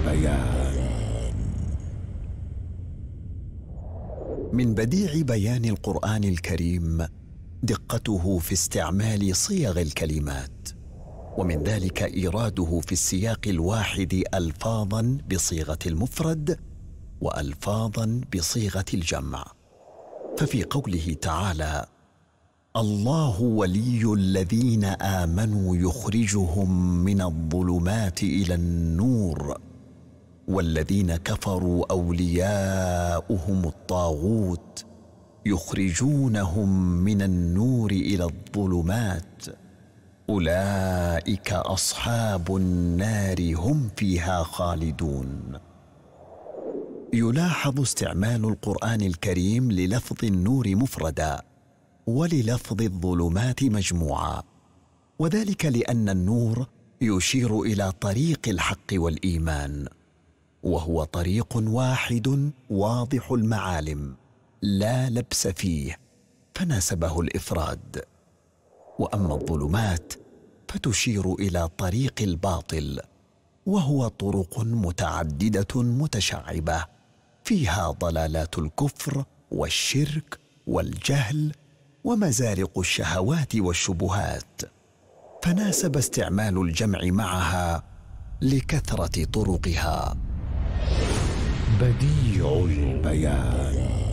البيان من بديع بيان القران الكريم دقته في استعمال صيغ الكلمات ومن ذلك ايراده في السياق الواحد الفاظا بصيغه المفرد والفاظا بصيغه الجمع ففي قوله تعالى الله ولي الذين امنوا يخرجهم من الظلمات الى النور والذين كفروا اولياؤهم الطاغوت يخرجونهم من النور الى الظلمات اولئك اصحاب النار هم فيها خالدون يلاحظ استعمال القران الكريم للفظ النور مفردا وللفظ الظلمات مجموعا وذلك لان النور يشير الى طريق الحق والايمان وهو طريق واحد واضح المعالم لا لبس فيه فناسبه الافراد واما الظلمات فتشير الى طريق الباطل وهو طرق متعدده متشعبه فيها ضلالات الكفر والشرك والجهل ومزارق الشهوات والشبهات فناسب استعمال الجمع معها لكثره طرقها بديع البيان